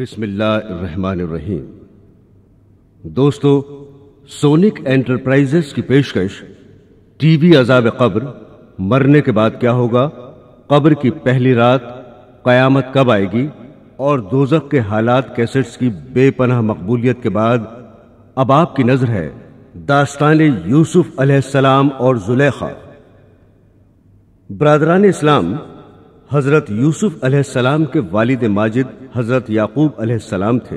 बिस्मिल्लाहिर्रहमानिर्रहीम दोस्तों sonic enterprises की पेशकश टीवी अजाब कब्र मरने के बाद क्या होगा कब्र की पहली रात कयामत कब आएगी और दोजक के हालात कैसेट्स की बेपनाह मकबूलियत के बाद अब आपकी नजर है दास्तान यूसुफ अलैहिस्सलाम और जुलेखा बरदरान इस्लाम हज़रत यूसुफ अलैहिस्सलाम के वालिद माजिद हज़रत याकूब अलैहिस्सलाम थे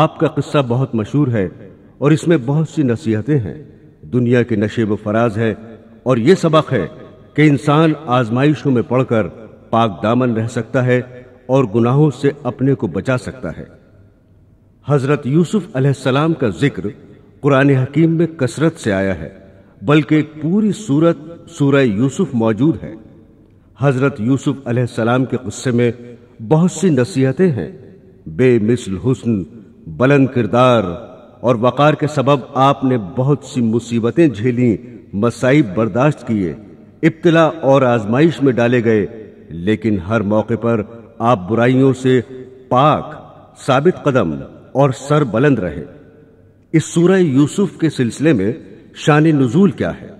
आपका किस्सा बहुत मशहूर है और इसमें बहुत सी नसीहतें हैं दुनिया के नशेब फराज है और ये सबक है कि इंसान आजमाइशों में पढ़कर पाक दामन रह सकता है और गुनाहों से अपने को बचा सकता है हज़रत यूसुफ अलैहिस्सलाम का जिक्र कुरान हकीम में कसरत से आया है बल्कि पूरी सूरत सूरह यूसुफ मौजूद है हजरत यूसुफ अलैहिस्सलाम के गुस्से में बहुत सी नसीहतें हैं बेमिसल हुस्न बुलंद किरदार और वक़ार के सबब आपने बहुत सी मुसीबतें झेली मसाइब बर्दाश्त किए इब्तला और आजमाइश में डाले गए लेकिन हर मौके पर आप बुराइयों से पाक साबित कदम और सर बुलंद रहे इस सूरह यूसुफ के सिलसिले में शान नजूल क्या है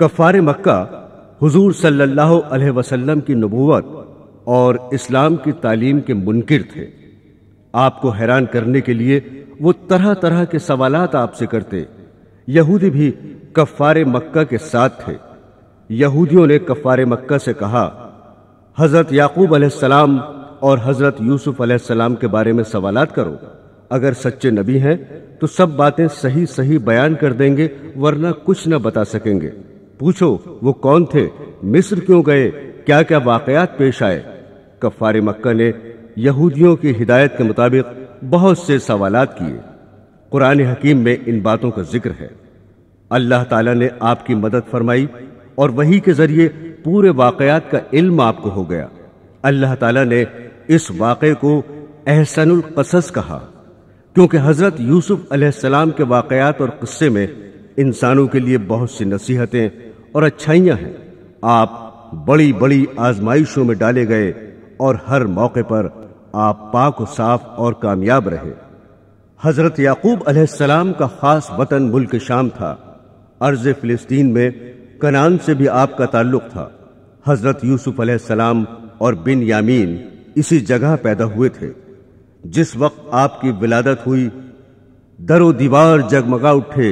कफार मक्का हुजूर सल्लल्लाहु अलैहि वसल्लम की नबूवत और इस्लाम की तालीम के मुनकर थे आपको हैरान करने के लिए वो तरह तरह के सवालात आपसे करते यहूदी भी कफ़ारे मक्का के साथ थे यहूदियों ने कफ़ार मक्का से कहा हज़रत याकूब अलैहिस्सलाम और हज़रत यूसुफ अलैहिस्सलाम के बारे में सवाल करो अगर सच्चे नबी हैं तो सब बातें सही सही बयान कर देंगे वरना कुछ न बता सकेंगे पूछो वो कौन थे मिस्र क्यों गए क्या क्या वाकयात पेश आए कफार मक्का ने यहूदियों की हिदायत के मुताबिक बहुत से सवाल किए कुरान हकीम में इन बातों का जिक्र है अल्लाह ताला ने आपकी मदद फरमाई और वही के जरिए पूरे वाकयात का इल्म आपको हो गया अल्लाह ताला ने इस वाक़े को एहसनुल कसस कहा क्योंकि हज़रत यूसुफ अलैहिस्सलाम के वाकयात और किस्से में इंसानों के लिए बहुत सी नसीहतें और अच्छाइयां हैं आप बड़ी बड़ी आजमाइशों में डाले गए और हर मौके पर आप पाक साफ और कामयाब रहे हजरत याकूब अलैहिस्सलाम का खास वतन मुल्क शाम था अर्ज फिलिस्तीन में कनान से भी आपका ताल्लुक था हजरत यूसुफ अलैहिस्सलाम और बिन यामीन इसी जगह पैदा हुए थे जिस वक्त आपकी विलादत हुई दरो दीवार जगमगा उठे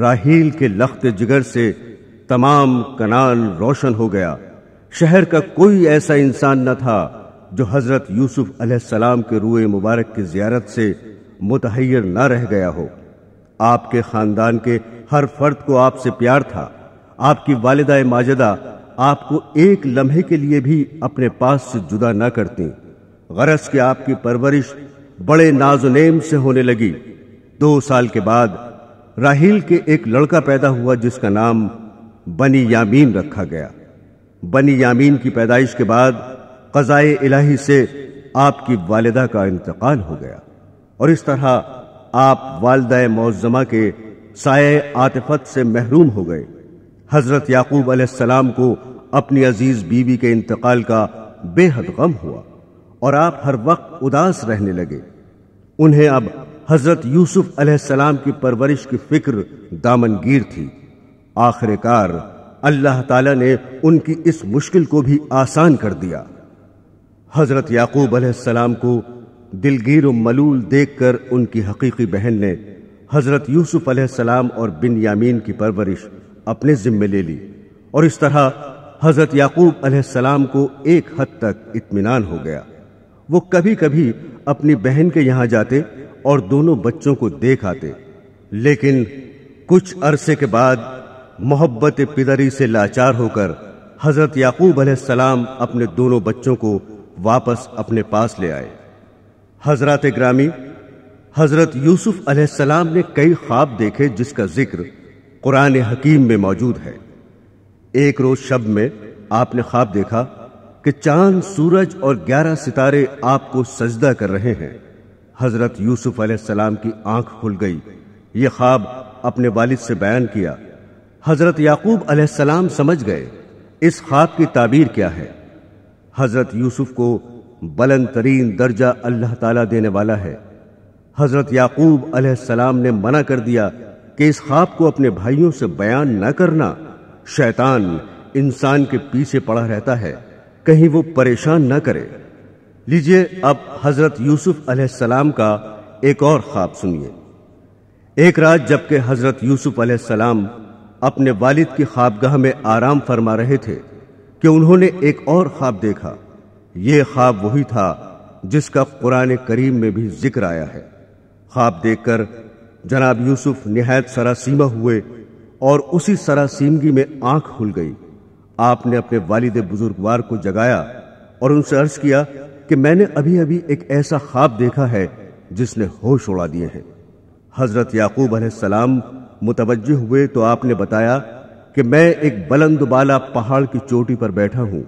राहील के लख्त जिगर से तमाम कनाल रोशन हो गया शहर का कोई ऐसा इंसान न था जो हजरत यूसुफ अलैहिस्सलाम के रूए मुबारक की जियारत से मुतहैर न रह गया हो आपके खानदान के हर फर्द को आपसे प्यार था आपकी वालदा माजदा आपको एक लम्हे के लिए भी अपने पास से जुदा न करती गरज के आपकी परवरिश बड़े नाजुनेम से होने लगी दो साल के बाद राहील के एक लड़का पैदा हुआ जिसका नाम बनी यामीन रखा गया बनी यामीन की पैदाइश के बाद कज़ाए इलाही से आपकी वालदा का इंतकाल हो गया और इस तरह आप वालद मौजमा के साय आतफत से महरूम हो गए हज़रत याकूब अलैहिस्सलाम को अपनी अजीज़ बीवी के इंतकाल का बेहद गम हुआ और आप हर वक्त उदास रहने लगे उन्हें अब हज़रत यूसुफ अलैहिस्सलाम की परवरिश की फिक्र दामनगीर थी आखिरकार अल्लाह ताला ने उनकी इस मुश्किल को भी आसान कर दिया हजरत याकूब अलैहिस्सलाम को दिलगीर व मलूल देखकर उनकी हकीकी बहन ने हजरत यूसुफ अलैहिस्सलाम और बिन यामीन की परवरिश अपने जिम्मे ले ली और इस तरह हजरत याकूब अलैहिस्सलाम को एक हद तक इत्मीनान हो गया वो कभी कभी अपनी बहन के यहाँ जाते और दोनों बच्चों को देख आते लेकिन कुछ अरसे के बाद मोहब्बत पिदरी से लाचार होकर हजरत याकूब सलाम अपने दोनों बच्चों को वापस अपने पास ले आए हजरत ग्रामी हजरत यूसुफ सलाम ने कई ख्वाब देखे जिसका जिक्र कुरान हकीम में मौजूद है एक रोज शब में आपने ख्वाब देखा कि चांद सूरज और ग्यारह सितारे आपको सजदा कर रहे हैं हजरत यूसुफ सलाम की आंख खुल गई ये ख्वाब अपने वालिद से बयान किया हज़रत याकूब अलैहिस्सलाम समझ गए इस ख्वाब की ताबीर क्या है हज़रत यूसुफ को बलंद तरीन दर्जा अल्लाह ताला देने वाला है हज़रत याकूब अलैहिस्सलाम ने मना कर दिया कि इस ख्वाब को अपने भाइयों से बयान न करना शैतान इंसान के पीछे पड़ा रहता है कहीं वो परेशान न करे लीजिए अब हजरत यूसुफ अलैहिस्सलाम का एक और ख्वाब सुनिए एक रात जबकि हजरत यूसुफ अलैहिस्सलाम अपने वालिद की ख्वाबगाह में आराम फरमा रहे थे कि उन्होंने एक और ख्वाब देखा ये ख्वाब वही था जिसका कुरान करीम में भी जिक्र आया है ख्वाब देखकर जनाब यूसुफ नहायत सरासीमा हुए और उसी सरासीमगी में आंख खुल गई आपने अपने वालिद बुजुर्गवार को जगाया और उनसे अर्ज किया कि मैंने अभी अभी एक ऐसा ख्वाब देखा है जिसने होश उड़ा दिए हैं हजरत याकूब अलैहिस्सलाम मुतवजह हुए तो आपने बताया कि मैं एक बुलंद बाला पहाड़ की चोटी पर बैठा हूं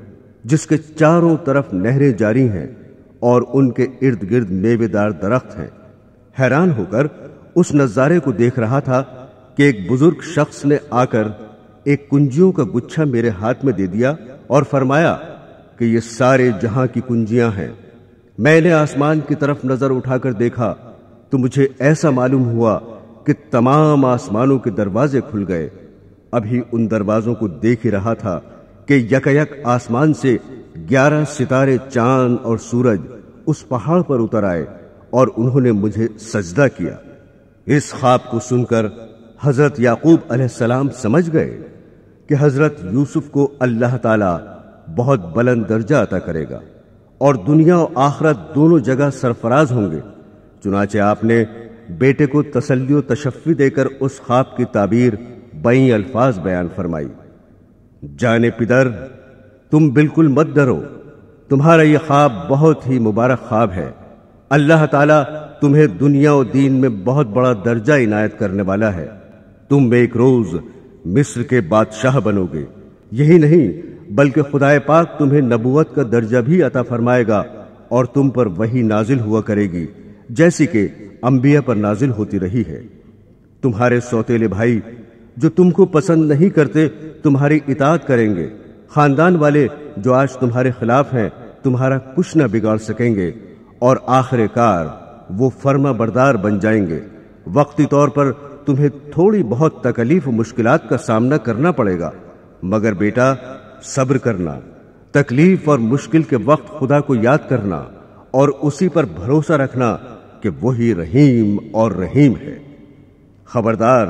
जिसके चारों तरफ नहरें जारी हैं और उनके इर्द गिर्द मेवेदार दरख्त हैं हैरान होकर उस नज़ारे को देख रहा था कि एक बुजुर्ग शख्स ने आकर एक कुंजियों का गुच्छा मेरे हाथ में दे दिया और फरमाया कि ये सारे जहां की कुंजियां हैं मैंने आसमान की तरफ नजर उठाकर देखा तो मुझे ऐसा मालूम हुआ कि तमाम आसमानों के दरवाजे खुल गए अभी उन दरवाजों को देख ही रहा था कि यकयक आसमान से ग्यारह सितारे चांद और सूरज उस पहाड़ पर उतर आए और उन्होंने मुझे सजदा किया इस ख्वाब को सुनकर हजरत याकूब अलैहिस्सलाम समझ गए कि हजरत यूसुफ को अल्लाह ताला बहुत बुलंद दर्जा अता करेगा और दुनिया और आखरत दोनों जगह सरफराज होंगे चुनाचे आपने बेटे को तसल्ली तशफ़ी देकर उस ख्वाब की ताबीर बई अल्फाज बयान फरमाई जाने पिदर तुम बिल्कुल मत डरो तुम्हारा ये ख्वाब बहुत ही मुबारक ख्वाब है अल्लाह ताला तुम्हें दुनिया और दीन में बहुत बड़ा दर्जा इनायत करने वाला है तुम एक रोज़ मिस्र के बादशाह बनोगे यही नहीं बल्कि खुदाए पाक तुम्हें नबूवत का दर्जा भी अता फरमाएगा और तुम पर वही नाजिल हुआ करेगी जैसी कि अंबिया पर नाजिल होती रही है तुम्हारे सौतेले भाई जो तुमको पसंद नहीं करते तुम्हारी इतात करेंगे खानदान वाले जो आज तुम्हारे खिलाफ हैं तुम्हारा कुछ ना बिगाड़ सकेंगे और आखिरकार वो फर्मा बरदार बन जाएंगे वक्ती तौर पर तुम्हें थोड़ी बहुत तकलीफ मुश्किल का सामना करना पड़ेगा मगर बेटा सब्र करना तकलीफ और मुश्किल के वक्त खुदा को याद करना और उसी पर भरोसा रखना कि वही रहीम और रहीम है खबरदार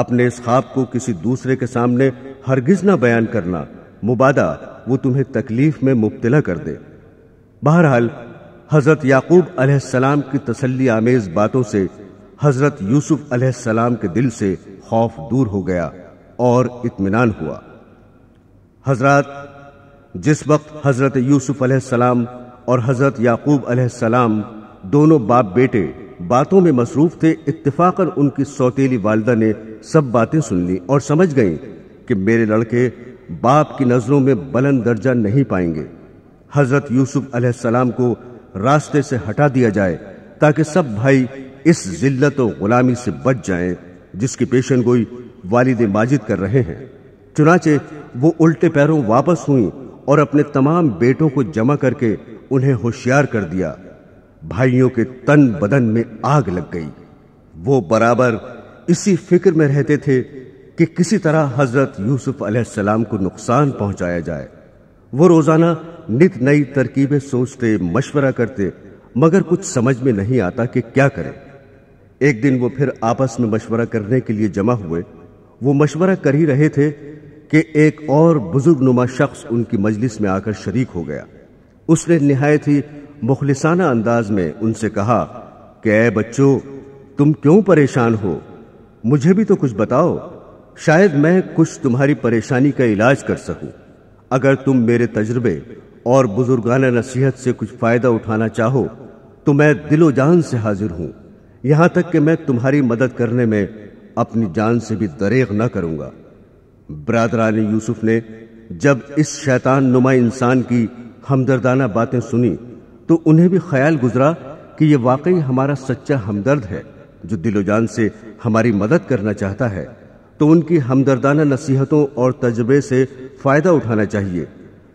अपने इस ख्वाब को किसी दूसरे के सामने हरगिज ना बयान करना मुबादा वो तुम्हें तकलीफ में मुबतला कर दे बहरहाल हजरत याकूब अलैहिस्सलाम की तसल्ली आमेज बातों से हजरत यूसुफ अलैहिस्सलाम के दिल से खौफ दूर हो गया और इत्मीनान हुआ हजरत जिस वक्त हजरत यूसुफ अलैहिस्सलाम और हजरत याकूब अलैहिस्सलाम दोनों बाप बेटे बातों में मसरूफ थे इतफाकन उनकी सौतेली वालदा ने सब बातें सुन ली और समझ गई कि मेरे लड़के बाप की नज़रों में बलंद दर्जा नहीं पाएंगे हज़रत यूसुफ अलैहिस्सलाम को रास्ते से हटा दिया जाए ताकि सब भाई इस जिल्लत और गुलामी से बच जाएं जिसकी पेशन गोई वालिद माजिद कर रहे हैं चुनाचे वो उल्टे पैरों वापस हुई और अपने तमाम बेटों को जमा करके उन्हें होशियार कर दिया भाइयों के तन बदन में आग लग गई वो बराबर इसी फिक्र में रहते थे कि किसी तरह हजरत यूसुफ अलैहिस्सलाम को नुकसान पहुंचाया जाए वो रोजाना नित नई तरकीबें सोचते मशवरा करते मगर कुछ समझ में नहीं आता कि क्या करें एक दिन वो फिर आपस में मशवरा करने के लिए जमा हुए वो मशवरा कर ही रहे थे कि एक और बुजुर्ग नुमा शख्स उनकी मजलिस में आकर शरीक हो गया उसने नहायत ही मुखलिसाना अंदाज में उनसे कहा कि ए बच्चों तुम क्यों परेशान हो मुझे भी तो कुछ बताओ शायद मैं कुछ तुम्हारी परेशानी का इलाज कर सकूं अगर तुम मेरे तजर्बे और बुजुर्गाना नसीहत से कुछ फायदा उठाना चाहो तो मैं दिलो जान से हाजिर हूं यहां तक कि मैं तुम्हारी मदद करने में अपनी जान से भी दरेग न करूंगा बरादरान यूसुफ ने जब इस शैतान नुमा इंसान की हमदर्दाना बातें सुनी तो उन्हें भी ख्याल गुजरा कि यह वाकई हमारा सच्चा हमदर्द है जो दिलोजान से हमारी मदद करना चाहता है तो उनकी हमदर्दाना नसीहतों और तजबे से फायदा उठाना चाहिए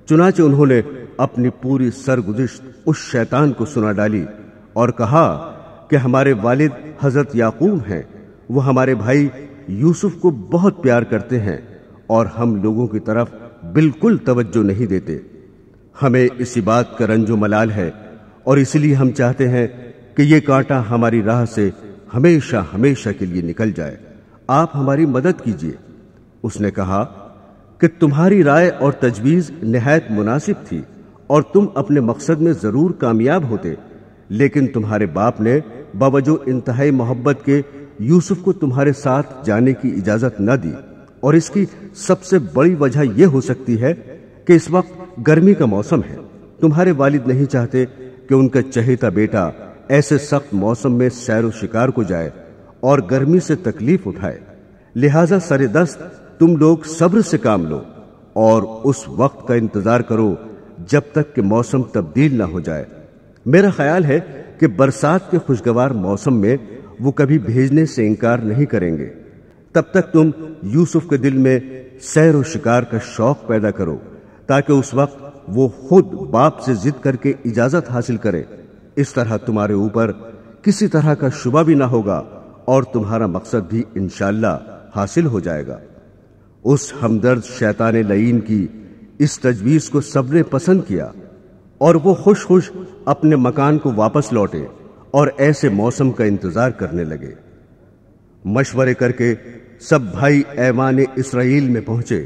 चुनाचे उन्होंने अपनी पूरी सरगुजिश उस शैतान को सुना डाली और कहा कि हमारे वालिद हजरत याकूब हैं वो हमारे भाई यूसुफ को बहुत प्यार करते हैं और हम लोगों की तरफ बिल्कुल तवज्जो नहीं देते हमें इसी बात का रंजो मलाल है और इसलिए हम चाहते हैं कि ये कांटा हमारी राह से हमेशा हमेशा के लिए निकल जाए आप हमारी मदद कीजिए उसने कहा कि तुम्हारी राय और तजवीज़ नहायत मुनासिब थी और तुम अपने मकसद में ज़रूर कामयाब होते लेकिन तुम्हारे बाप ने बावजो इंतहाई मोहब्बत के यूसुफ को तुम्हारे साथ जाने की इजाज़त न दी और इसकी सबसे बड़ी वजह यह हो सकती है कि इस वक्त गर्मी का मौसम है तुम्हारे वालिद नहीं चाहते कि उनका चहेता बेटा ऐसे सख्त मौसम में सैर शिकार को जाए और गर्मी से तकलीफ उठाए लिहाजा दस्त तुम लोग सब्र से काम लो और उस वक्त का इंतजार करो जब तक कि मौसम तब्दील ना हो जाए मेरा ख्याल है कि बरसात के खुशगवार मौसम में वो कभी भेजने से इनकार नहीं करेंगे तब तक तुम यूसुफ के दिल में सैर व शिकार का शौक पैदा करो ताकि उस वक्त वो खुद बाप से जिद करके इजाजत हासिल करे इस तरह तुम्हारे ऊपर किसी तरह का शुबा भी ना होगा और तुम्हारा मकसद भी इनशाला हासिल हो जाएगा उस हमदर्द शैतान लईन की इस तजवीज़ को सबने पसंद किया और वो खुश खुश अपने मकान को वापस लौटे और ऐसे मौसम का इंतजार करने लगे मशवरे करके सब भाई ऐवान इसराइल में पहुंचे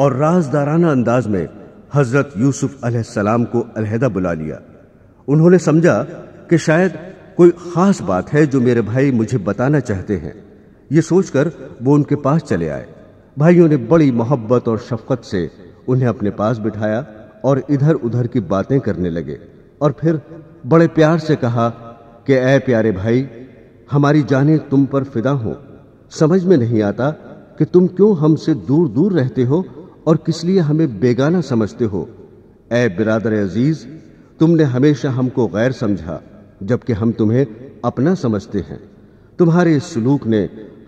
और राजदाराना अंदाज में हजरत यूसुफ अलैहिस्सलाम को अलहदा बुला लिया उन्होंने समझा कि शायद कोई खास बात है जो मेरे भाई मुझे बताना चाहते हैं ये सोचकर वो उनके पास चले आए भाइयों ने बड़ी मोहब्बत और शफकत से उन्हें अपने पास बिठाया और इधर उधर की बातें करने लगे और फिर बड़े प्यार से कहा कि ऐ प्यारे भाई हमारी जाने तुम पर फिदा हो समझ में नहीं आता कि तुम क्यों हमसे दूर दूर रहते हो और किस लिए हमें बेगाना समझते हो ए बिरादर अजीज तुमने हमेशा हमको गैर समझा जबकि हम तुम्हें अपना समझते हैं तुम्हारे इस सलूक ने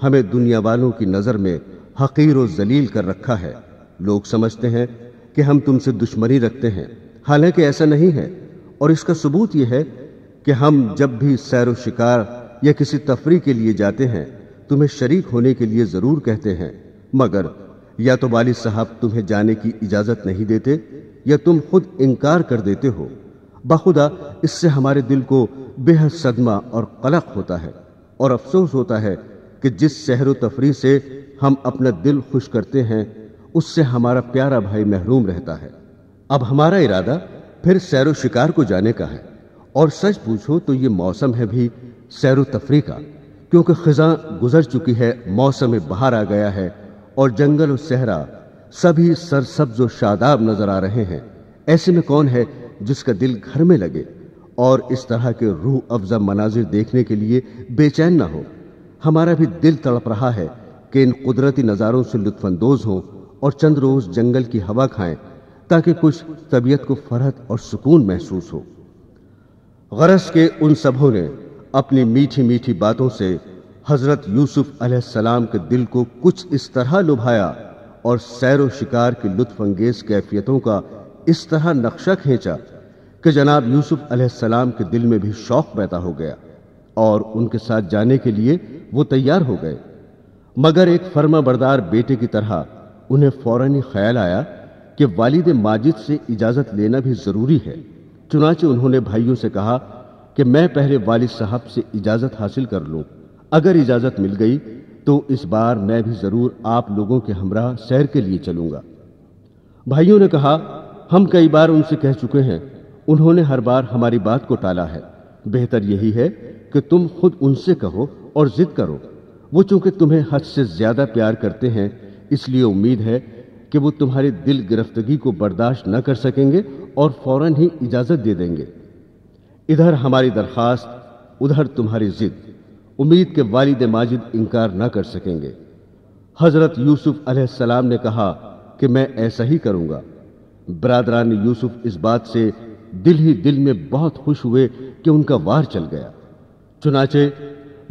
हमें दुनिया वालों की नज़र में हकीर जलील कर रखा है लोग समझते हैं कि हम तुमसे दुश्मनी रखते हैं हालांकि ऐसा नहीं है और इसका सबूत यह है कि हम जब भी सैर शिकार या किसी तफरी के लिए जाते हैं तुम्हें शरीक होने के लिए ज़रूर कहते हैं मगर या तो वालिद साहब तुम्हें जाने की इजाजत नहीं देते या तुम खुद इनकार कर देते हो बखुदा इससे हमारे दिल को बेहद सदमा और कलक होता है और अफसोस होता है कि जिस शहर तफरी से हम अपना दिल खुश करते हैं उससे हमारा प्यारा भाई महरूम रहता है अब हमारा इरादा फिर सैर शिकार को जाने का है और सच पूछो तो ये मौसम है भी सैर तफरी का क्योंकि खजा गुजर चुकी है मौसम बाहर आ गया है और जंगल और सहरा सभी सरसब्ज और शादाब नजर आ रहे हैं ऐसे में कौन है जिसका दिल घर में लगे और इस तरह के रूह अफजा मनाजिर देखने के लिए बेचैन ना हो हमारा भी दिल तड़प रहा है कि इन कुदरती नज़ारों से लुत्फानंदोज हों और चंद रोज़ जंगल की हवा खाएं ताकि कुछ तबीयत को फरहत और सुकून महसूस हो गरज के उन सबों ने अपनी मीठी मीठी बातों से हजरत यूसुफ अलैहिस्सलाम के दिल को कुछ इस तरह लुभाया और सैर शिकार की लुत्फ अंगेज कैफियतों का इस तरह नक्शा खींचा कि जनाब यूसुफ अलैहिस्सलाम के दिल में भी शौक पैदा हो गया और उनके साथ जाने के लिए वो तैयार हो गए मगर एक फर्मा बरदार बेटे की तरह उन्हें फौरन ही ख्याल आया कि वालिद माजिद से इजाजत लेना भी जरूरी है चुनाचे उन्होंने भाइयों से कहा कि मैं पहले वालिद साहब से इजाजत हासिल कर लूं अगर इजाजत मिल गई तो इस बार मैं भी जरूर आप लोगों के हमरा सैर के लिए चलूंगा भाइयों ने कहा हम कई बार उनसे कह चुके हैं उन्होंने हर बार हमारी बात को टाला है बेहतर यही है कि तुम खुद उनसे कहो और जिद करो वो चूंकि तुम्हें हद से ज्यादा प्यार करते हैं इसलिए उम्मीद है कि वो तुम्हारी दिल गिरफ्तगी को बर्दाश्त न कर सकेंगे और फौरन ही इजाजत दे देंगे इधर हमारी दरखास्त उधर तुम्हारी जिद उम्मीद के वालिद माजिद इनकार ना कर सकेंगे हजरत यूसुफ अलैहिस्सलाम ने कहा कि मैं ऐसा ही करूंगा बरदरान यूसुफ इस बात से दिल ही दिल में बहुत खुश हुए कि उनका वार चल गया चुनाचे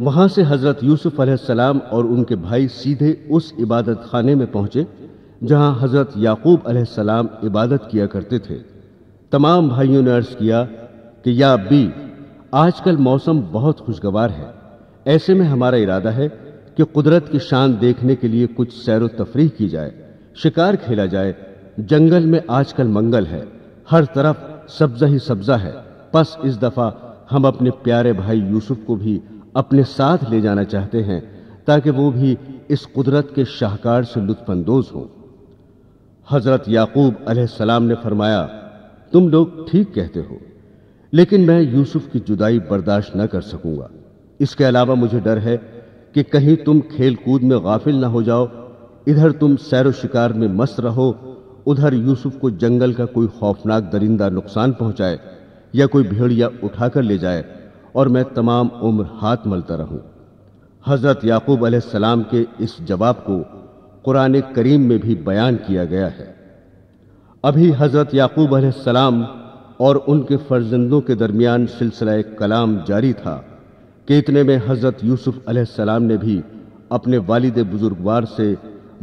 वहां से हजरत यूसुफ अलैहिस्सलाम और उनके भाई सीधे उस इबादत खाने में पहुंचे जहां हजरत याकूब अलैहिस्सलाम इबादत किया करते थे तमाम भाइयों ने अर्ज किया कि या अब्बी आजकल मौसम बहुत खुशगवार है ऐसे में हमारा इरादा है कि कुदरत की शान देखने के लिए कुछ सैर तफरी की जाए शिकार खेला जाए जंगल में आजकल मंगल है हर तरफ सब्जा ही सब्जा है बस इस दफा हम अपने प्यारे भाई यूसुफ को भी अपने साथ ले जाना चाहते हैं ताकि वो भी इस कुदरत के शाहकार से लुत्फानंदोज हो हजरत याकूब अलैहिस्सलाम ने फरमाया तुम लोग ठीक कहते हो लेकिन मैं यूसुफ की जुदाई बर्दाश्त न कर सकूंगा इसके अलावा मुझे डर है कि कहीं तुम खेलकूद में गाफिल ना हो जाओ इधर तुम सैर शिकार में मस्त रहो उधर यूसुफ को जंगल का कोई खौफनाक दरिंदा नुकसान पहुंचाए या कोई भेड़िया उठाकर ले जाए और मैं तमाम उम्र हाथ मलता रहूं हजरत याकूब सलाम के इस जवाब को कुरान करीम में भी बयान किया गया है अभी हजरत याकूब सलाम और उनके फर्जंदों के दरमियान सिलसिला कलाम जारी था कि इतने में हज़रत यूसुफ अलैहिस्सलाम ने भी अपने वालिद बुजुर्गवार से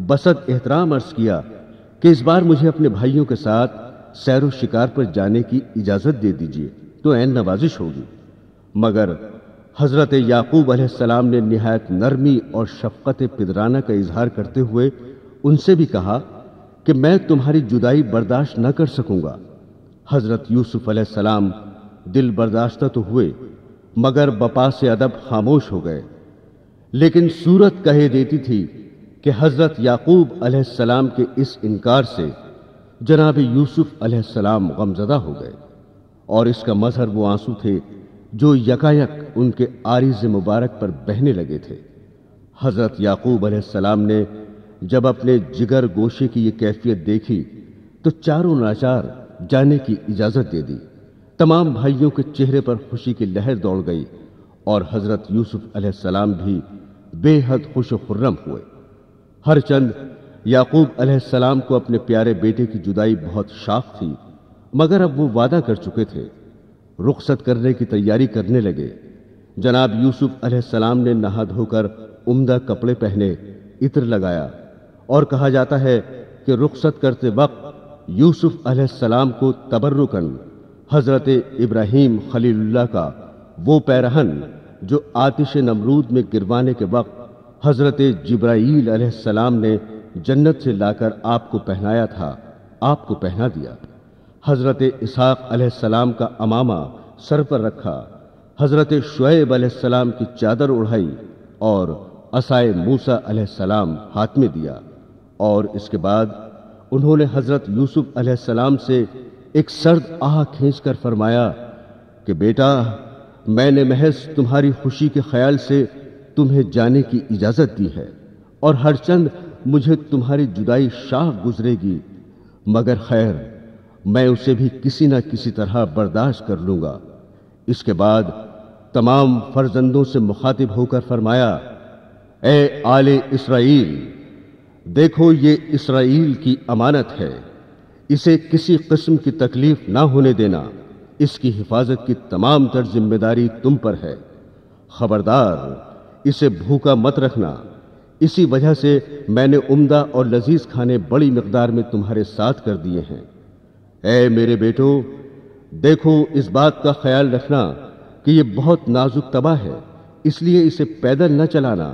बसत एहतराम अर्ज किया कि इस बार मुझे अपने भाइयों के साथ सैर शिकार पर जाने की इजाज़त दे दीजिए तो ऐन नवाजिश होगी मगर हज़रत याकूब अलैहिस्सलाम ने नहायत नरमी और शफकत पिदराना का इजहार करते हुए उनसे भी कहा कि मैं तुम्हारी जुदाई बर्दाश्त न कर सकूंगा हज़रत यूसुफ अलैहिस्सलाम दिल बर्दाश्त तो हुए मगर बपा से अदब खामोश हो गए लेकिन सूरत कहे देती थी कि हज़रत याकूब अलैहिस्सलाम के इस इनकार से जनाब यूसुफ अलैहिस्सलाम गमजदा हो गए और इसका मजहर वो आंसू थे जो यकायक उनके आरिज मुबारक पर बहने लगे थे हज़रत याकूब अलैहिस्सलाम ने जब अपने जिगर गोशे की ये कैफियत देखी तो चारों नाचार जाने की इजाज़त दे दी तमाम भाइयों के चेहरे पर खुशी की लहर दौड़ गई और हजरत यूसुफ अलैहिस्सलाम भी बेहद खुश खुर्रम हुए हर चंद याकूब अलैहिस्सलाम को अपने प्यारे बेटे की जुदाई बहुत शाख थी मगर अब वो वादा कर चुके थे रुखसत करने की तैयारी करने लगे जनाब यूसुफ अलैहिस्सलाम ने नहा धोकर उम्दा कपड़े पहने इत्र लगाया और कहा जाता है कि रुखसत करते वक्त यूसुफ अलैहिस्सलाम को तबर्रुकन हजरत इब्राहिम खलील्ला का वो पैरहन जो आतिश नमरूद में गिरवाने के वक्त हजरत जब्राईल ने जन्नत से लाकर आपको पहनाया था आपको पहना दिया हजरत इसहाक का अमामा सर पर रखा हजरत शुएब सलाम की चादर उड़ाई और असाए मूसा सलाम हाथ में दिया और इसके बाद उन्होंने हजरत यूसुफ सलाम से एक सर्द आह खींचकर फरमाया कि बेटा मैंने महज तुम्हारी खुशी के ख्याल से तुम्हें जाने की इजाजत दी है और हर चंद मुझे तुम्हारी जुदाई शाह गुजरेगी मगर खैर मैं उसे भी किसी ना किसी तरह बर्दाश्त कर लूंगा इसके बाद तमाम फर्जंदों से मुखातिब होकर फरमाया ए आले इसराइल देखो ये इसराइल की अमानत है इसे किसी किस्म की तकलीफ ना होने देना इसकी हिफाजत की तमाम तर जिम्मेदारी तुम पर है खबरदार इसे भूखा मत रखना इसी वजह से मैंने उम्दा और लजीज खाने बड़ी मकदार में तुम्हारे साथ कर दिए हैं ऐ मेरे बेटो देखो इस बात का ख्याल रखना कि यह बहुत नाजुक तबाह है इसलिए इसे पैदल न चलाना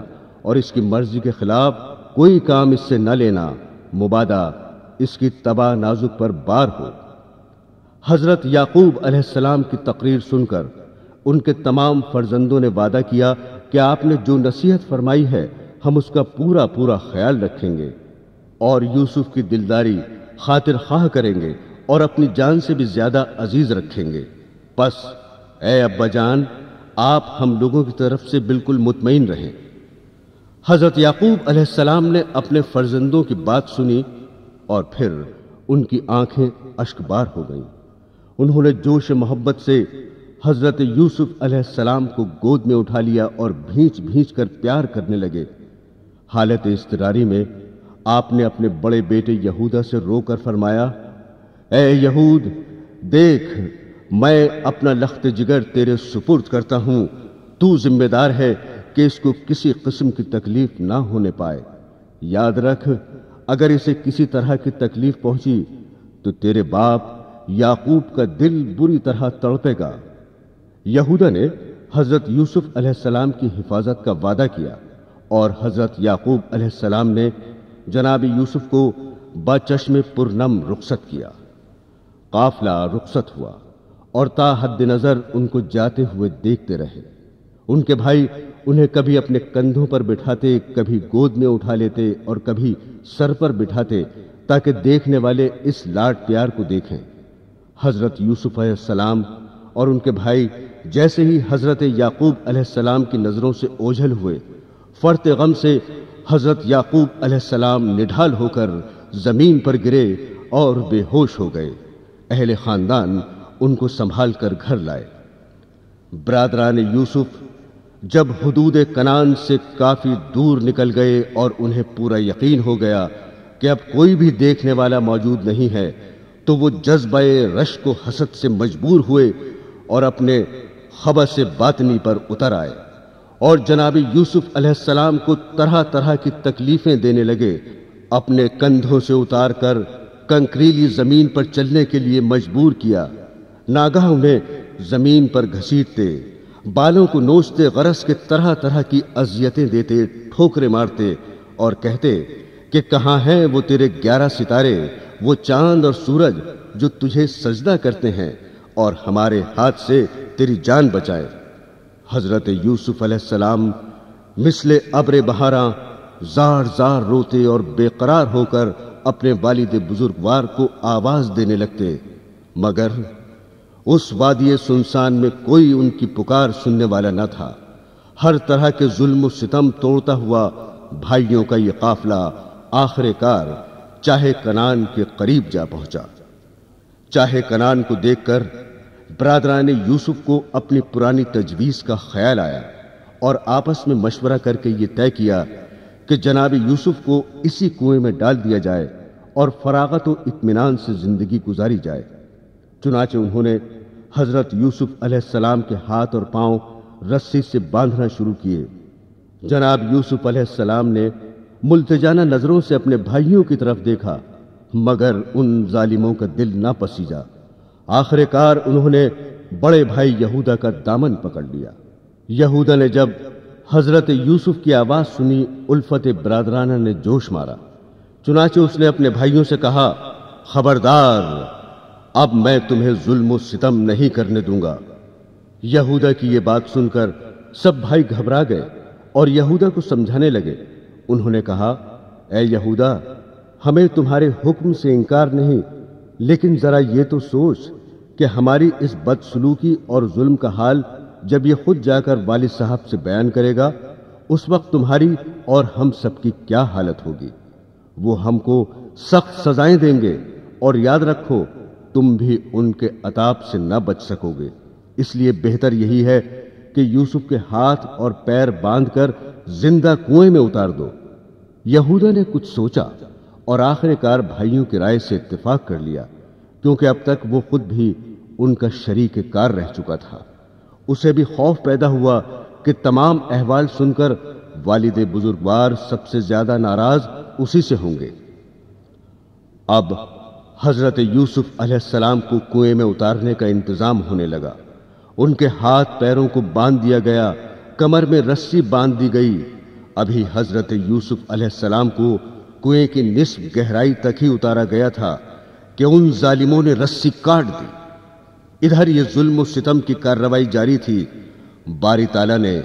और इसकी मर्जी के खिलाफ कोई काम इससे न लेना मुबादा इसकी तबाह नाजुक पर बार हो हजरत याकूब अलैहिस्सलाम की तकरीर सुनकर उनके तमाम फर्जंदों ने वादा किया कि आपने जो नसीहत फरमाई है हम उसका पूरा पूरा ख्याल रखेंगे और यूसुफ की दिलदारी खातिर खाह करेंगे और अपनी जान से भी ज्यादा अजीज रखेंगे बस ए अब्बा जान आप हम लोगों की तरफ से बिल्कुल मुतमिन रहें हजरत याकूब अलैहिस्सलाम ने अपने फर्जंदों की बात सुनी और फिर उनकी आंखें अश्कबार हो गईं उन्होंने जोश मोहब्बत से हजरत यूसुफ अलैहिस्सलाम को गोद में उठा लिया और भींच भींच कर प्यार करने लगे हालत तरारी में आपने अपने बड़े बेटे यहूदा से रोकर फरमाया ए यहूद देख मैं अपना लख्त जिगर तेरे सुपुर्द करता हूं तू जिम्मेदार है कि इसको किसी किस्म की तकलीफ ना होने पाए याद रख अगर इसे किसी तरह की तकलीफ पहुंची तो तेरे बाप याकूब का दिल बुरी तरह तड़पेगा यहूदा ने हजरत यूसुफ अलैहिस्सलाम की हिफाजत का वादा किया और हजरत याकूब अलैहिस्सलाम ने जनाब यूसुफ को बचश्मे पुरनम रुखसत किया काफला रुखसत हुआ और ता हद नज़र उनको जाते हुए देखते रहे उनके भाई उन्हें कभी अपने कंधों पर बिठाते कभी गोद में उठा लेते और कभी सर पर बिठाते ताकि देखने वाले इस लाड प्यार को देखें हजरत यूसुफ सलाम और उनके भाई जैसे ही हजरत याकूब सलाम की नज़रों से ओझल हुए फर्त गम से हजरत याकूब सलाम निढाल होकर ज़मीन पर गिरे और बेहोश हो गए अहले ख़ानदान उनको संभाल कर घर लाए बरदरान यूसुफ़ जब हदूद कनान से काफ़ी दूर निकल गए और उन्हें पूरा यकीन हो गया कि अब कोई भी देखने वाला मौजूद नहीं है तो वो जज्बा रश को हसद से मजबूर हुए और अपने खबर से बातनी पर उतर आए और जनाबी यूसुफ अलैहिस्सलाम को तरह तरह की तकलीफ़ें देने लगे अपने कंधों से उतार कर कंकरीली ज़मीन पर चलने के लिए मजबूर किया नागा उन्हें ज़मीन पर घसीटते बालों को नोचते गरस के तरह तरह की अजियतें देते ठोकरे मारते और कहते कि कहाँ हैं वो तेरे ग्यारह सितारे वो चांद और सूरज जो तुझे सजदा करते हैं और हमारे हाथ से तेरी जान बचाए हजरत यूसुफ अलैहिस्सलाम मिसले अबरे बहारा जार जार रोते और बेकरार होकर अपने वालिद बुजुर्गवार को आवाज देने लगते मगर उस वादिय सुनसान में कोई उनकी पुकार सुनने वाला न था हर तरह के जुल्म सितम तोड़ता हुआ भाइयों का यह काफिला आखिरकार चाहे कनान के करीब जा पहुंचा चाहे कनान को देखकर बरादरा ने यूसुफ को अपनी पुरानी तजवीज का ख्याल आया और आपस में मशवरा करके ये तय किया कि जनाब यूसुफ को इसी कुएं में डाल दिया जाए और फरागत व इतमान से जिंदगी गुजारी जाए चुनाचे उन्होंने हजरत यूसुफ अलैहिस्सलाम के हाथ और पांव रस्सी से बांधना शुरू किए जनाब यूसुफ अलैहिस्सलाम ने मुल्तजाना नजरों से अपने भाइयों की तरफ देखा मगर उन जालिमों का दिल ना पसीजा आखिरकार उन्होंने बड़े भाई यहूदा का दामन पकड़ लिया यहूदा ने जब हजरत यूसुफ की आवाज सुनी उल्फत बरादराना ने जोश मारा चुनाचे उसने अपने भाइयों से कहा खबरदार अब मैं तुम्हें जुल्म सितम नहीं करने दूंगा यहूदा की यह बात सुनकर सब भाई घबरा गए और यहूदा को समझाने लगे उन्होंने कहा ए यहूदा हमें तुम्हारे हुक्म से इनकार नहीं लेकिन जरा ये तो सोच कि हमारी इस बदसलूकी और जुल्म का हाल जब ये खुद जाकर वाल साहब से बयान करेगा उस वक्त तुम्हारी और हम सबकी क्या हालत होगी वो हमको सख्त सजाएं देंगे और याद रखो तुम भी उनके अताप से न बच सकोगे इसलिए बेहतर यही है कि यूसुफ के हाथ और पैर बांधकर जिंदा कुएं में उतार दो यहूदा ने कुछ सोचा और आखिरकार भाइयों की राय से इत्तेफाक कर लिया क्योंकि अब तक वो खुद भी उनका शरीक कार रह चुका था उसे भी खौफ पैदा हुआ कि तमाम अहवाल सुनकर वालिद बुजुर्गवार सबसे ज्यादा नाराज उसी से होंगे अब हजरत यूसुफ अलैहिस्सलाम को कुएं में उतारने का इंतजाम होने लगा उनके हाथ पैरों को बांध दिया गया कमर में रस्सी बांध दी गई अभी हजरत यूसुफ अलैहिस्सलाम को कुएं की निस्ब गहराई तक ही उतारा गया था कि उन जालिमों ने रस्सी काट दी इधर ये जुल्म सितम की कार्रवाई जारी थी बारी ताला ने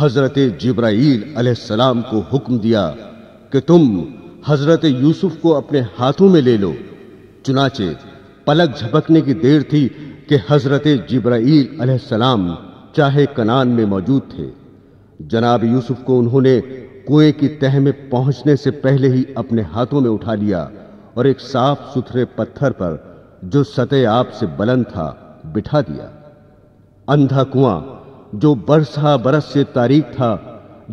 हजरत जिब्राईल अलैहिस्सलाम को हुक्म दिया कि तुम हजरत यूसुफ को अपने हाथों में ले लो चुनाचे पलक झपकने की देर थी कि हजरत जिब्राईल अलैहिस्सलाम चाहे कनान में मौजूद थे जनाब यूसुफ को उन्होंने कुएं की तह में पहुंचने से पहले ही अपने हाथों में उठा लिया और एक साफ सुथरे पत्थर पर जो सतह आप से बुलंद था बिठा दिया अंधा कुआं जो बरसा बरस से तारीख था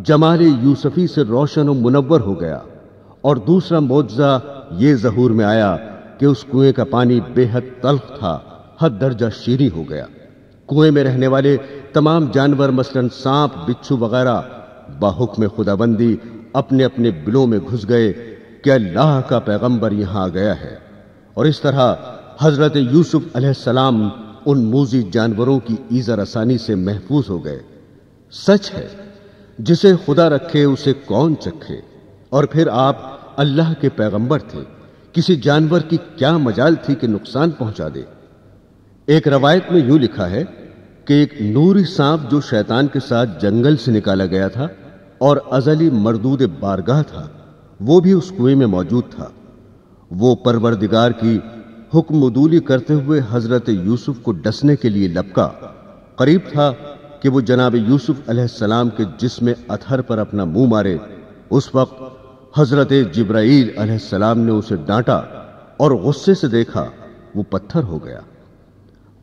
जमाले यूसुफी से रोशन और मुनवर हो गया और दूसरा मुआवजा ये जहूर में आया कि उस कुएं का पानी बेहद तल्ख था हद दर्जा शीरी हो गया कुएं में रहने वाले तमाम जानवर मसलन सांप बिच्छू वगैरह बाहुक में खुदाबंदी अपने अपने बिलों में घुस गए कि अल्लाह का पैगंबर यहां आ गया है और इस तरह हजरत यूसुफ अलैहिस्सलाम उन मूजी जानवरों की ईजर आसानी से महफूज हो गए सच है जिसे खुदा रखे उसे कौन चखे और फिर आप अल्लाह के पैगंबर थे किसी जानवर की क्या मजाल थी कि नुकसान पहुंचा दे एक रवायत में यूं लिखा है कि एक नूरी सांप जो शैतान के साथ जंगल से निकाला गया था और अजली मरदूद बारगाह था वो भी उस कुएं में मौजूद था वो परवरदिगार की हुक्मदूली करते हुए हजरत यूसुफ को डसने के लिए लपका करीब था कि वो जनाब यूसुफ अलैहिस्सलाम के जिसमें अथहर पर अपना मुंह मारे उस वक्त हजरत जिब्राईल सलाम ने उसे डांटा और गुस्से से देखा वो पत्थर हो गया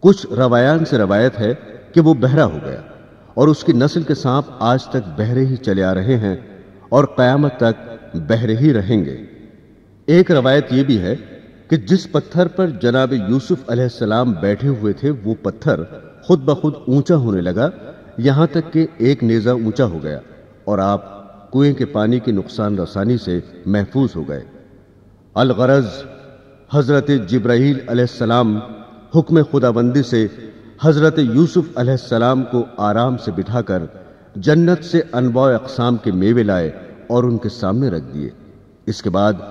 कुछ रवायान से रवायत है कि वो बहरा हो गया और उसकी नस्ल के सांप आज तक बहरे ही चले आ रहे हैं और कयामत तक बहरे ही रहेंगे एक रवायत यह भी है कि जिस पत्थर पर जनाब यूसुफ अलैहिस्सलाम बैठे हुए थे वो पत्थर खुद ब खुद ऊंचा होने लगा यहां तक कि एक नेजा ऊंचा हो गया और आप कुएं के पानी की नुकसान रसानी से महफूज हो गए अलगरज हजरत जब्राहील अलैहिस्सलाम हुक्म खुदाबंदी से हजरत यूसुफ अलैहिस्सलाम को आराम से बिठाकर जन्नत से अनबाव अकसाम के मेवे लाए और उनके सामने रख दिए इसके बाद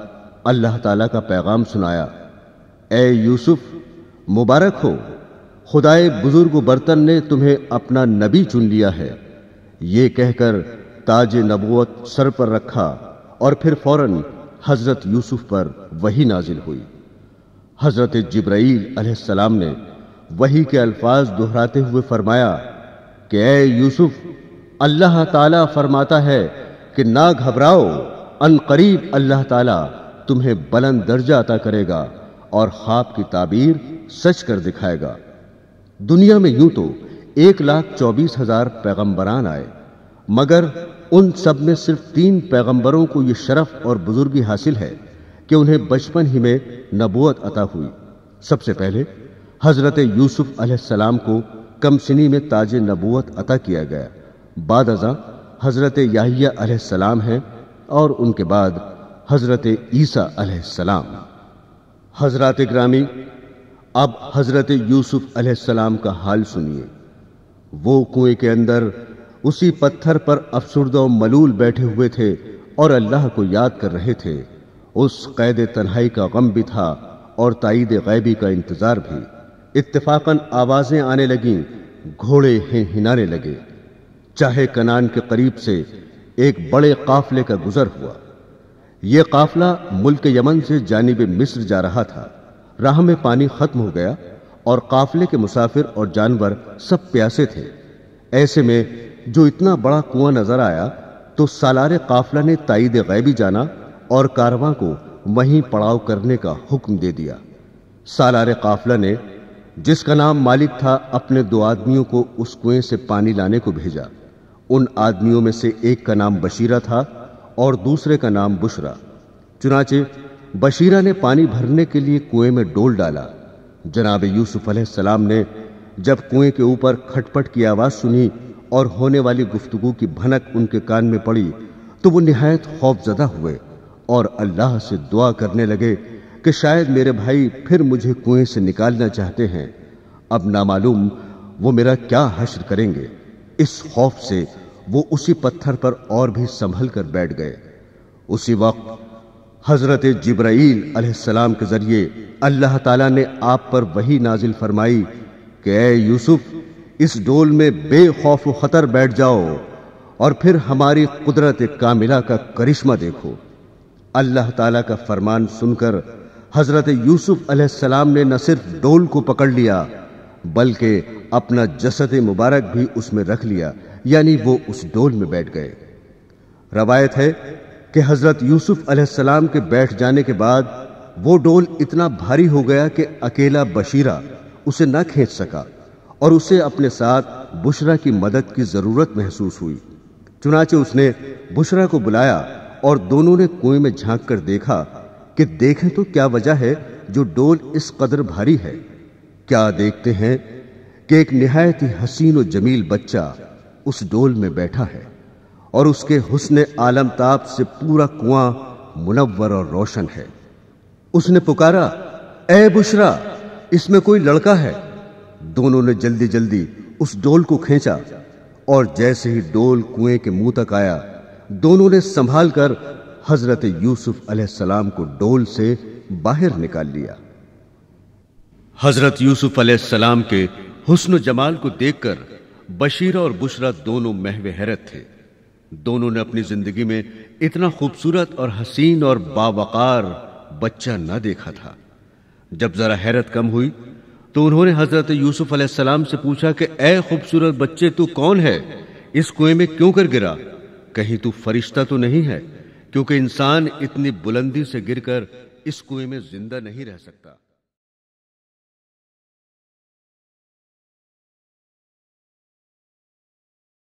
अल्लाह ताला का पैगाम सुनाया ए यूसुफ मुबारक हो खुदाए बुजुर्ग बर्तन ने तुम्हें अपना नबी चुन लिया है ये कहकर ताज नबूत सर पर रखा और फिर फौरन हजरत यूसुफ पर वही नाजिल हुई हजरत जिब्राइल सलाम ने वही के अल्फाज दोहराते हुए फरमाया कि ए यूसुफ अल्लाह ताला फरमाता है कि ना घबराओ अन करीब अल्लाह ताला तुम्हें बलंद दर्जा अता करेगा और ख्वाब की ताबीर सच कर दिखाएगा दुनिया में यूं तो एक लाख चौबीस हजार पैगंबरान आए मगर उन सब में सिर्फ तीन पैगंबरों को यह शरफ और बुजुर्गी हासिल है कि उन्हें बचपन ही में नबूत अता हुई सबसे पहले हजरत यूसुफ अलैहिस्सलाम को कमसिनी में ताज नबूत अता किया गया बाद अजा हजरत याहिया अलैहिस्सलाम हैं और उनके बाद हजरत ईसा अलैहिस्सलाम हजरत ग्रामी अब हजरत यूसुफ अलैहिस्सलाम का हाल सुनिए वो कुएं के अंदर उसी पत्थर पर अफसरदा मलूल बैठे हुए थे और अल्लाह को याद कर रहे थे उस कैद तन्हाई का गम भी था और ताईद गैबी का इंतजार भी इतफाकन आवाजें आने लगीं घोड़े हिन हिनाने लगे चाहे कनान के करीब से एक बड़े काफले का गुजर हुआ यह काफला मुल्क यमन से जानब मिस्र जा रहा था राह में पानी खत्म हो गया और काफले के मुसाफिर और जानवर सब प्यासे थे ऐसे में जो इतना बड़ा कुआं नजर आया तो सालार काफिला ने ताइद गैबी जाना और कारवा को वहीं पड़ाव करने का हुक्म दे दिया सालार काफिला ने जिसका नाम मालिक था अपने दो आदमियों को उस कुएं से पानी लाने को भेजा उन आदमियों में से एक का नाम बशीरा था और दूसरे का नाम बुशरा चुनाचे बशीरा ने पानी भरने के लिए कुएं में डोल डाला जनाब यूसुफ सलाम ने जब कुएं के ऊपर खटपट की आवाज सुनी और होने वाली गुफ्तगु की भनक उनके कान में पड़ी तो वो निहायत खौफजदा हुए और अल्लाह से दुआ करने लगे कि शायद मेरे भाई फिर मुझे कुएं से निकालना चाहते हैं अब नामालूम वो मेरा क्या हश्र करेंगे इस खौफ से वो उसी पत्थर पर और भी संभल कर बैठ गए उसी वक्त हजरत जिब्राईल अलैहिस्सलाम के जरिए अल्लाह ताला ने आप पर वही नाजिल फरमाई कि ए यूसुफ इस डोल में बेखौफ खतर बैठ जाओ और फिर हमारी कुदरत कामिला का करिश्मा देखो अल्लाह ताला का फरमान सुनकर हजरत यूसुफ अलैहिस्सलाम ने न सिर्फ डोल को पकड़ लिया बल्कि अपना जसद मुबारक भी उसमें रख लिया यानी वो उस डोल में बैठ गए रवायत है कि हजरत यूसुफ अलैहिस्सलाम के बैठ जाने के बाद वो डोल इतना भारी हो गया कि अकेला बशीरा उसे ना खींच सका और उसे अपने साथ बुशरा की मदद की जरूरत महसूस हुई चुनाचे उसने बुशरा को बुलाया और दोनों ने कुएं में झांक कर देखा कि देखें तो क्या वजह है जो डोल इस कदर भारी है क्या देखते हैं कि एक निहायत ही हसीन और जमील बच्चा उस डोल में बैठा है और उसके हुस्न आलम ताप से पूरा कुआं मुनवर और रोशन है उसने पुकारा ए बुशरा इसमें कोई लड़का है दोनों ने जल्दी जल्दी उस डोल को खींचा और जैसे ही डोल कुएं के मुंह तक आया दोनों ने संभाल कर हजरत यूसुफ अलैहिस्सलाम को डोल से बाहर निकाल लिया हजरत यूसुफ अलैहिस्सलाम के हुस्न जमाल को देखकर बशीरा और बुशरा दोनों महवे हैरत थे दोनों ने अपनी जिंदगी में इतना खूबसूरत और हसीन और बावकार बच्चा न देखा था जब जरा हैरत कम हुई तो उन्होंने हजरत यूसुफ अलैहिस्सलाम से पूछा कि ए खूबसूरत बच्चे तू कौन है इस कुएं में क्यों कर गिरा कहीं तू फरिश्ता तो नहीं है क्योंकि इंसान इतनी बुलंदी से गिरकर इस कुएं में जिंदा नहीं रह सकता